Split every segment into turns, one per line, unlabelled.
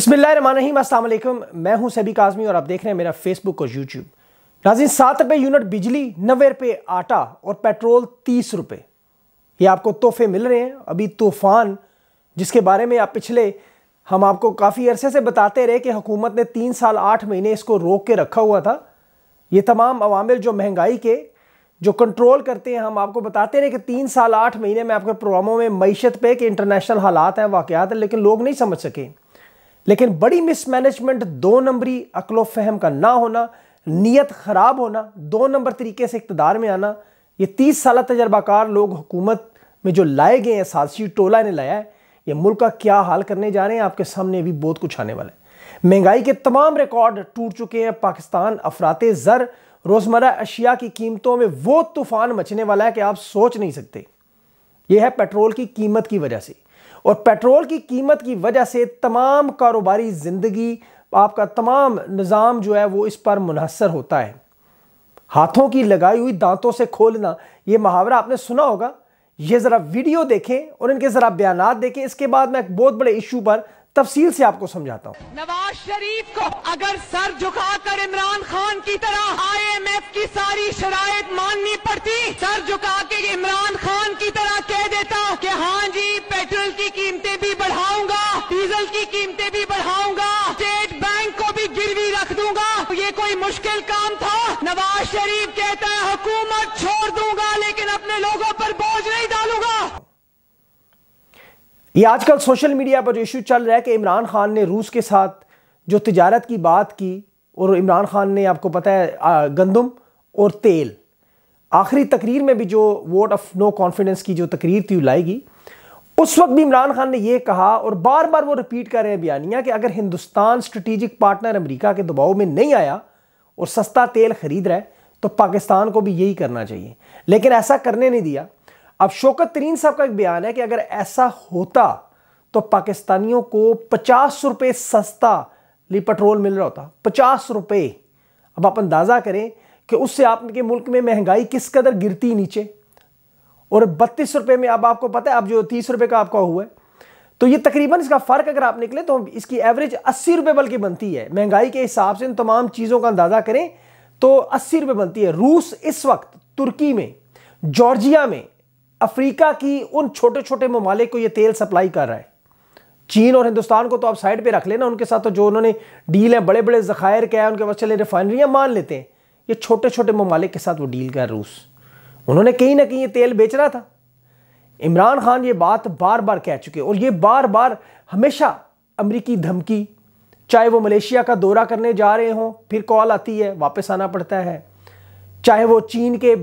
बिस्मिल्लाम असलम मैं हूं सभी काजमी और आप देख रहे हैं मेरा फेसबुक और यूट्यूब नाजिन सात रुपये यूनिट बिजली नबे रुपये आटा और पेट्रोल तीस रुपये ये आपको तोहफे मिल रहे हैं अभी तूफ़ान जिसके बारे में आप पिछले हम आपको काफ़ी अरसे से बताते रहे कि हुकूमत ने तीन साल आठ महीने इसको रोक के रखा हुआ था ये तमाम अवामिल जो महंगाई के जो कंट्रोल करते हैं हम आपको बताते रहे कि तीन साल आठ महीने में आपके प्रोग्रामों में मीशत पे कि इंटरनेशनल हालात हैं वाक़त हैं लेकिन लोग नहीं समझ सकें लेकिन बड़ी मिसमैनेजमेंट दो नंबरी अकलो फहम का ना होना नीयत ख़राब होना दो नंबर तरीके से इकतदार में आना ये तीस साल तजर्बाकार लोग हुकूमत में जो लाए गए हैं सालसी टोला ने लाया है ये मुल्क का क्या हाल करने जा रहे हैं आपके सामने भी बहुत कुछ आने वाला है महंगाई के तमाम रिकॉर्ड टूट चुके हैं पाकिस्तान अफराते ज़र रोज़मर्रा अशिया की कीमतों में वो तूफ़ान मचने वाला है कि आप सोच नहीं सकते यह है पेट्रोल की कीमत की वजह से और पेट्रोल की कीमत की वजह से तमाम कारोबारी ज़िंदगी आपका तमाम निज़ाम जो है वो इस पर मुनहसर होता है हाथों की लगाई हुई दांतों से खोलना ये मुहावरा आपने सुना होगा ये ज़रा वीडियो देखें और इनके ज़रा बयान देखें इसके बाद मैं एक बहुत बड़े इशू पर तफसील से आपको समझाता हूँ नवाज शरीफ को अगर सर झुकाकर इमरान खान की तरह आईएमएफ की सारी शराय माननी पड़ती सर झुका के इमरान खान की तरह कह देता कि हाँ जी काम था नवाज शरीफ कहता है हुकूमत छोड़ दूंगा लेकिन अपने लोगों पर बोझ नहीं डालूंगा ये आजकल सोशल मीडिया पर इशू चल रहा है कि इमरान खान ने रूस के साथ जो तजारत की बात की और इमरान खान ने आपको पता है गंदम और तेल आखिरी तकरीर में भी जो वोट ऑफ नो कॉन्फिडेंस की जो तकरीर थी लाएगी उस वक्त भी इमरान खान ने यह कहा और बार बार वो रिपीट कर रहे हैं बयानिया कि अगर हिंदुस्तान स्ट्रेटेजिक पार्टनर अमेरिका के दबाव में नहीं आया और सस्ता तेल खरीद रहा है तो पाकिस्तान को भी यही करना चाहिए लेकिन ऐसा करने नहीं दिया अब शौकत तरीन साहब का एक बयान है कि अगर ऐसा होता तो पाकिस्तानियों को पचास रुपये सस्ता ली पेट्रोल मिल रहा होता पचास रुपये अब आप अंदाज़ा करें कि उससे आपके मुल्क में महंगाई किस कदर गिरती नीचे और बत्तीस रुपये में अब आपको पता है अब जो तीस रुपये का आपका हुआ है तो ये तकरीबन इसका फ़र्क अगर आप निकले तो इसकी एवरेज अस्सी रुपये बल्कि बनती है महंगाई के हिसाब से इन तमाम चीज़ों का अंदाज़ा करें तो अस्सी रुपये बनती है रूस इस वक्त तुर्की में जॉर्जिया में अफ्रीका की उन छोटे छोटे ममालिक को ये तेल सप्लाई कर रहा है चीन और हिंदुस्तान को तो आप साइड पे रख लेना उनके साथ तो जो उन्होंने डील है बड़े बड़े ज़खायर क्या है उनके पास चले रिफाइनरियाँ मान लेते हैं ये छोटे छोटे ममालिक के साथ वो डील कर रूस उन्होंने कहीं ना कहीं ये तेल बेच रहा था इमरान खान ये बात बार बार कह चुके और ये बार बार हमेशा अमरीकी धमकी चाहे वो मलेशिया का दौरा करने जा रहे हों फिर कॉल आती है वापस आना पड़ता है चाहे वो चीन के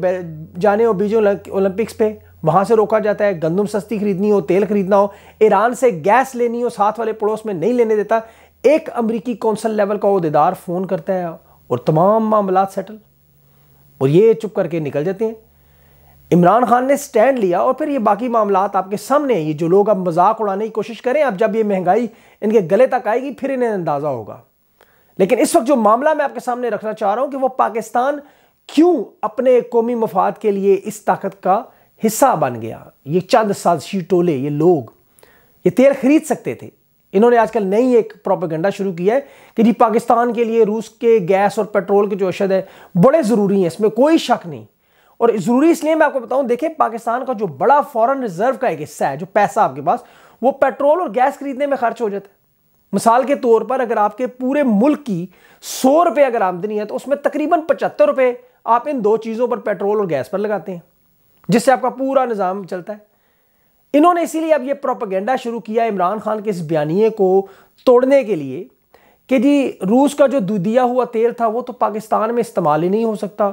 जाने और बीजों ओलंपिक्स पे वहाँ से रोका जाता है गंदम सस्ती खरीदनी हो तेल खरीदना हो ईरान से गैस लेनी हो साथ वाले पड़ोस में नहीं लेने देता एक अमरीकी कौंसल लेवल का अहदेदार फ़ोन करता है और तमाम मामला सेटल और ये चुप करके निकल जाते हैं इमरान खान ने स्टैंड लिया और फिर ये बाकी मामला आपके सामने ये जो लोग अब मजाक उड़ाने की कोशिश करें अब जब ये महंगाई इनके गले तक आएगी फिर इन्हें अंदाज़ा होगा लेकिन इस वक्त जो मामला मैं आपके सामने रखना चाह रहा हूँ कि वो पाकिस्तान क्यों अपने कौमी मफाद के लिए इस ताकत का हिस्सा बन गया ये चंद साजशी टोले ये लोग ये तेल खरीद सकते थे इन्होंने आजकल नई एक प्रोपेगेंडा शुरू किया है कि जी पाकिस्तान के लिए रूस के गैस और पेट्रोल के जो अशद है बड़े ज़रूरी हैं इसमें कोई शक नहीं और जरूरी इसलिए मैं आपको बताऊं देखें पाकिस्तान का जो बड़ा फॉरेन रिजर्व का एक हिस्सा है जो पैसा आपके पास वो पेट्रोल और गैस खरीदने में खर्च हो जाता है मिसाल के तौर पर अगर आपके पूरे मुल्क की सौ रुपये अगर आमदनी है तो उसमें तकरीबन पचहत्तर रुपये आप इन दो चीज़ों पर पेट्रोल और गैस पर लगाते हैं जिससे आपका पूरा निज़ाम चलता है इन्होंने इसीलिए अब ये प्रोपागेंडा शुरू किया इमरान खान के इस बयानिए को तोड़ने के लिए कि जी रूस का जो दुदिया हुआ तेल था वो तो पाकिस्तान में इस्तेमाल ही नहीं हो सकता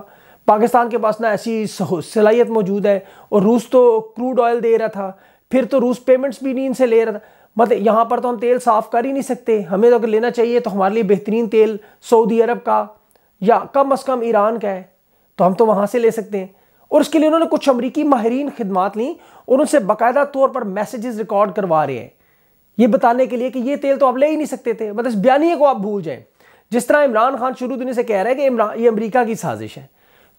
पाकिस्तान के पास ना ऐसी सलाहियत मौजूद है और रूस तो क्रूड ऑयल दे रहा था फिर तो रूस पेमेंट्स भी नहीं इनसे ले रहा था मतलब यहाँ पर तो हम तेल साफ़ कर ही नहीं सकते हमें तो अगर लेना चाहिए तो हमारे लिए बेहतरीन तेल सऊदी अरब का या कम अज़ कम ईरान का है तो हम तो वहाँ से ले सकते हैं और उसके लिए उन्होंने कुछ अमरीकी माहरीन खदमात ली और उनसे बाकायदा तौर पर मैसेजेस रिकॉर्ड करवा रहे हैं ये बताने के लिए कि ये तेल तो आप ले ही नहीं सकते थे मतलब इस बयानी को आप भूल जाएं जिस तरह इमरान खान शुरू दुनिया से कह रहे हैं कि ये अमरीका की साजिश है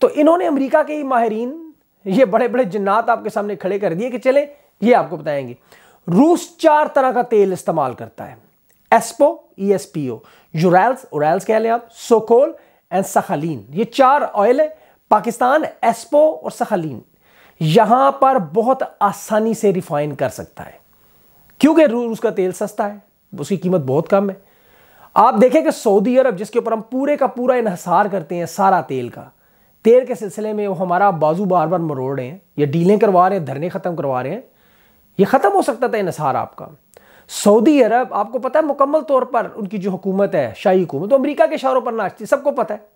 तो इन्होंने अमेरिका के माहरीन ये बड़े बड़े जन्नात आपके सामने खड़े कर दिए कि चले ये आपको बताएंगे रूस चार तरह का तेल इस्तेमाल करता है ESPO E e S P O Urals Urals कह लें आप सोकोल एंड सखालीन ये चार ऑयल है पाकिस्तान एस्पो और सखालीन यहां पर बहुत आसानी से रिफाइन कर सकता है क्योंकि रूस का तेल सस्ता है उसकी कीमत बहुत कम है आप देखें कि सऊदी अरब जिसके ऊपर हम पूरे का पूरा इन्हसार करते हैं सारा तेल का तेर के सिलसिले में वो हमारा बाजू बार बार मरोड़ रहे हैं या डीलें करवा रहे हैं धरने ख़त्म करवा रहे हैं ये ख़त्म हो सकता था इनसार आपका सऊदी अरब आपको पता है मुकम्मल तौर पर उनकी जो हुकूमत है शाही हुकूमत तो अमरीका के शहरों पर नाचती सबको पता है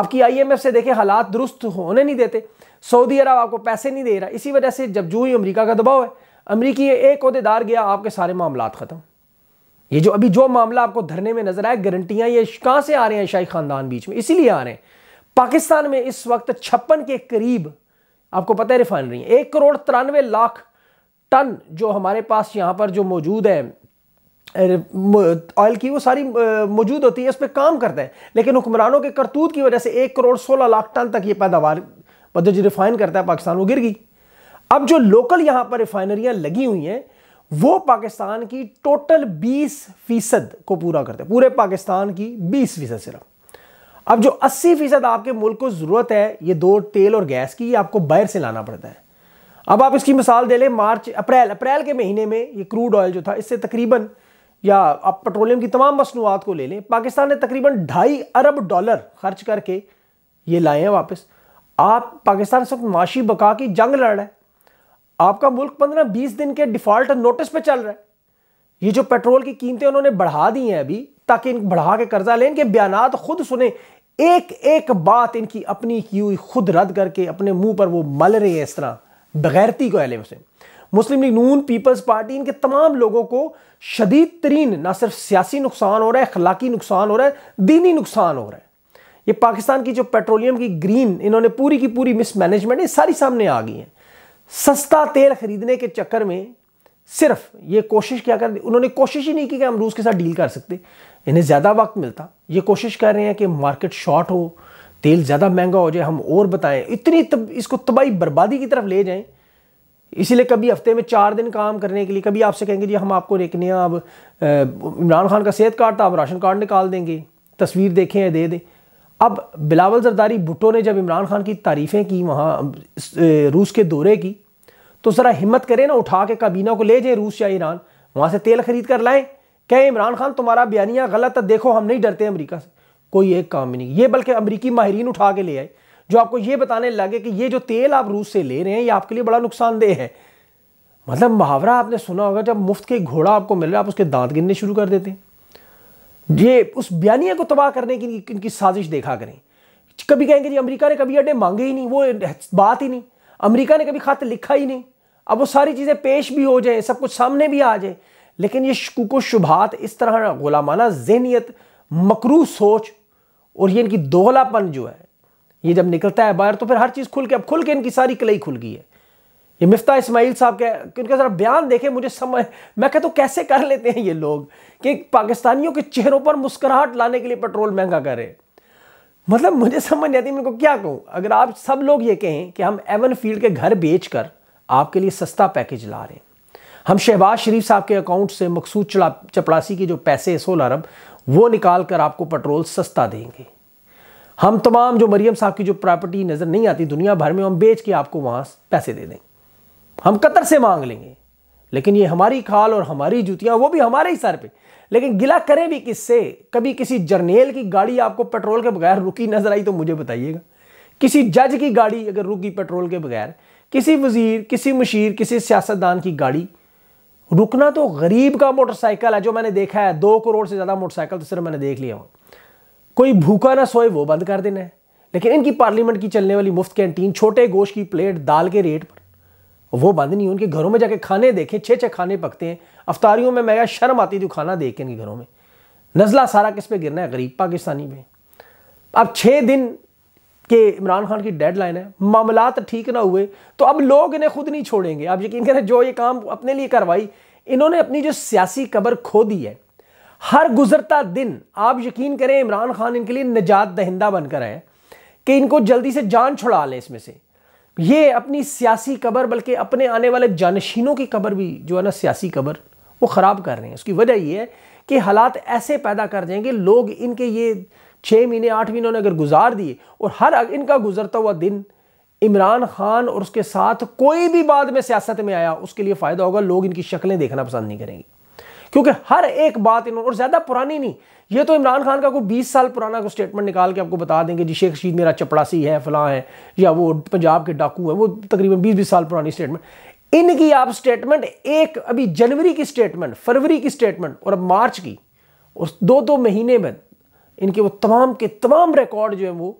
आपकी आईएमएफ से देखें हालात दुरुस्त होने नहीं देते सऊदी अरब आपको पैसे नहीं दे रहा इसी वजह से जब जो ही अमरीका का दबाव है अमरीकी एक अहदेदार गया आपके सारे मामला ख़त्म ये जो अभी जो मामला आपको धरने में नजर आया गारंटियां ये कहाँ से आ रहे हैं शाही खानदान बीच में इसीलिए आ रहे हैं पाकिस्तान में इस वक्त छप्पन के करीब आपको पता है रिफाइनरी एक करोड़ तिरानवे लाख टन जो हमारे पास यहाँ पर जो मौजूद है ऑयल की वो सारी मौजूद होती है उस पर काम करता है लेकिन हुक्मरानों के करतूत की वजह से एक करोड़ सोलह लाख टन तक ये पैदावार मतलब जो रिफाइन करता है पाकिस्तान वो गिर गई अब जो लोकल यहाँ पर रिफाइनरियाँ लगी हुई हैं वो पाकिस्तान की टोटल 20 फीसद को पूरा करते हैं पूरे पाकिस्तान की 20 फीसद सिर्फ अब जो 80 फीसद आपके मुल्क को ज़रूरत है ये दो तेल और गैस की ये आपको बाहर से लाना पड़ता है अब आप इसकी मिसाल दे लें मार्च अप्रैल अप्रैल के महीने में ये क्रूड ऑयल जो था इससे तकरीबन या आप पेट्रोलियम की तमाम मसनूआत को ले लें पाकिस्तान ने तकरीबन ढाई अरब डॉलर खर्च करके ये लाए हैं वापस आप पाकिस्तान इस वक्त माशी बका की जंग लड़ रहा है आपका मुल्क पंद्रह बीस दिन के डिफ़ॉल्ट नोटिस पे चल रहा है ये जो पेट्रोल की कीमतें उन्होंने बढ़ा दी हैं अभी ताकि इन बढ़ा के कर्जा लें इनके बयान खुद सुने एक एक बात इनकी अपनी की हुई खुद रद्द करके अपने मुंह पर वो मल रहे हैं इस तरह बगैरती को अहल से मुस्लिम लीग नून पीपल्स पार्टी इनके तमाम लोगों को शदीद तरीन ना सिर्फ सियासी नुकसान हो रहा है अखलाकी नुकसान हो रहा है दीनी नुकसान हो रहा है ये पाकिस्तान की जो पेट्रोलियम की ग्रीन इन्होंने पूरी की पूरी मिसमैनेजमेंट ये सारी सामने आ गई है सस्ता तेल खरीदने के चक्कर में सिर्फ ये कोशिश क्या कर उन्होंने कोशिश ही नहीं की कि हम रूस के साथ डील कर सकते इन्हें ज़्यादा वक्त मिलता ये कोशिश कर रहे हैं कि मार्केट शॉर्ट हो तेल ज़्यादा महंगा हो जाए हम और बताएं इतनी तब इसको तबाही बर्बादी की तरफ ले जाएं इसीलिए कभी हफ्ते में चार दिन काम करने के लिए कभी आपसे कहेंगे जी हम आपको देखने अब इमरान खान का सेहत कार्ड था आप राशन कार्ड निकाल देंगे तस्वीर देखें या दे दें अब बिलावल जरदारी भुट्टो ने जब इमरान खान की तारीफ़ें की वहाँ रूस के दौरे की तो ज़रा हिम्मत करें ना उठा के काबीना को ले जाएँ रूस या ईरान वहाँ से तेल खरीद कर लाएँ क्या इमरान खान तुम्हारा बयानिया गलत है देखो हम नहीं डरते अमरीका से कोई एक काम ही नहीं ये बल्कि अमरीकी माहरीन उठा के ले आए जो आपको ये बताने लगे कि ये जो तेल आप रूस से ले रहे हैं ये आपके लिए बड़ा नुकसानदेह है मतलब मुहावरा आपने सुना होगा जब मुफ्त के घोड़ा आपको मिल रहा है आप उसके दांत गिनने शुरू कर देते हैं ये उस बयानिया को तबाह करने की इनकी साजिश देखा करें कभी कहेंगे जी अमेरिका ने कभी अड्डे मांगे ही नहीं वो बात ही नहीं अमेरिका ने कभी खाते लिखा ही नहीं अब वो सारी चीज़ें पेश भी हो जाए सब कुछ सामने भी आ जाए लेकिन ये शकुको शुभात इस तरह गुलामाना जहनीत मकरू सोच और ये इनकी दोहलापन जो है ये जब निकलता है बाहर तो फिर हर चीज़ खुल के अब खुल के इनकी सारी कलई खुल गई है ये मिफ्ता इस्माइल साहब के क्योंकि ज़रा बयान देखें मुझे समझ मैं कहता तो कैसे कर लेते हैं ये लोग कि पाकिस्तानियों के चेहरों पर मुस्कुराहट लाने के लिए पेट्रोल महंगा करें मतलब मुझे समझ नहीं आती को क्या कहूँ अगर आप सब लोग ये कहें कि हम एवन फील्ड के घर बेच कर आपके लिए सस्ता पैकेज ला रहे हैं हम शहबाज शरीफ साहब के अकाउंट से मकसूद चपड़ासी के जो पैसे सोलह अरब वो निकाल कर आपको पेट्रोल सस्ता देंगे हम तमाम जो मरियम साहब की जो प्रॉपर्टी नज़र नहीं आती दुनिया भर में हम बेच के आपको वहाँ पैसे दे देंगे हम कतर से मांग लेंगे लेकिन ये हमारी खाल और हमारी जूतियाँ वो भी हमारे ही सर पे लेकिन गिला करें भी किससे कभी किसी जर्नेल की गाड़ी आपको पेट्रोल के बगैर रुकी नजर आई तो मुझे बताइएगा किसी जज की गाड़ी अगर रुकी पेट्रोल के बगैर किसी वजीर किसी मशीर किसी सियासतदान की गाड़ी रुकना तो गरीब का मोटरसाइकिल है जो मैंने देखा है दो करोड़ से ज़्यादा मोटरसाइकिल तो सिर्फ मैंने देख लिया हूं कोई भूखा ना सोए वो बंद कर देना है लेकिन इनकी पार्लियामेंट की चलने वाली मुफ्त कैंटीन छोटे गोश्त की प्लेट दाल के रेट पर वो बंद नहीं उनके घरों में जाके खाने देखें छः छः खाने पकते हैं अफतारियों में मैं शर्म आती थी खाना देख के इनके घरों में नज़ला सारा किस पे गिरना है गरीब पाकिस्तानी में अब छः दिन कि इमरान खान की डेडलाइन है मामला ठीक ना हुए तो अब लोग इन्हें खुद नहीं छोड़ेंगे आप यकीन करें जो ये काम अपने लिए करवाई इन्होंने अपनी जो सियासी कबर खो दी है हर गुजरता दिन आप यकीन करें इमरान खान इनके लिए निजात दहिंदा बनकर आए कि इनको जल्दी से जान छुड़ा लें इसमें से ये अपनी सियासी कबर बल्कि अपने आने वाले जानशीनों की कबर भी जो है ना सियासी कबर वो ख़राब कर रहे हैं उसकी वजह ये है कि हालात ऐसे पैदा कर देंगे लोग इनके ये छः महीने आठ महीने उन्होंने अगर गुजार दिए और हर इनका गुजरता हुआ दिन इमरान खान और उसके साथ कोई भी बाद में सियासत में आया उसके लिए फ़ायदा होगा लोग इनकी शक्लें देखना पसंद नहीं करेंगे क्योंकि हर एक बात इन्होंने और ज़्यादा पुरानी नहीं ये तो इमरान खान का कोई बीस साल पुराना कोई स्टेटमेंट निकाल के आपको बता देंगे जी शेख रशीद मेरा चपड़ासी है फलां है या वो पंजाब के डाकू है वो तकरीबन बीस बीस साल पुरानी स्टेटमेंट इनकी आप स्टेटमेंट एक अभी जनवरी की स्टेटमेंट फरवरी की स्टेटमेंट और अब मार्च की और दो दो महीने में इनके वो तमाम के तमाम रिकॉर्ड जो है वो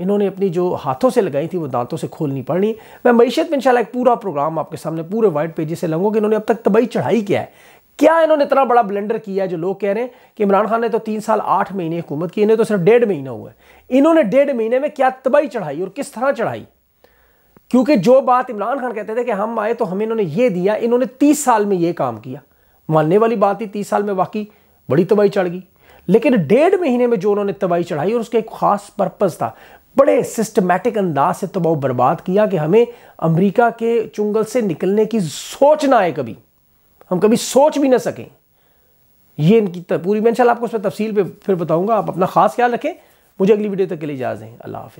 इन्होंने अपनी जो हाथों से लगाई थी वो दांतों से खोलनी पड़नी मैं मीशत में इंशाल्लाह एक पूरा प्रोग्राम आपके सामने पूरे वाइट पेजेस से लंगो कि इन्होंने अब तक तबाही चढ़ाई किया है क्या इन्होंने इतना बड़ा ब्लेंडर किया है जो लोग कह रहे हैं कि इमरान खान ने तो तीन साल आठ महीने हुकूमत की इन्हें तो सिर्फ डेढ़ महीना हुआ है इन्होंने डेढ़ महीने में क्या तबाही चढ़ाई और किस तरह चढ़ाई क्योंकि जो बात इमरान खान कहते थे कि हम आए तो हमें इन्होंने ये दिया इन्होंने तीस साल में ये काम किया मानने वाली बात थी तीस साल में बाकी बड़ी तबाही चढ़ गई लेकिन डेढ़ महीने में जो उन्होंने तबाही चढ़ाई और उसका एक खास पर्पज़ था बड़े सिस्टमैटिक अंदाज से तबाह बर्बाद किया कि हमें अमरीका के चुंगल से निकलने की सोच ना आए कभी हम कभी सोच भी ना सकें ये इनकी पूरी मैं आपको उसमें तफसील पे फिर बताऊंगा आप अपना खास ख्याल रखें मुझे अगली वीडियो तक के लिए इजाज़ें अल्लाह हाफि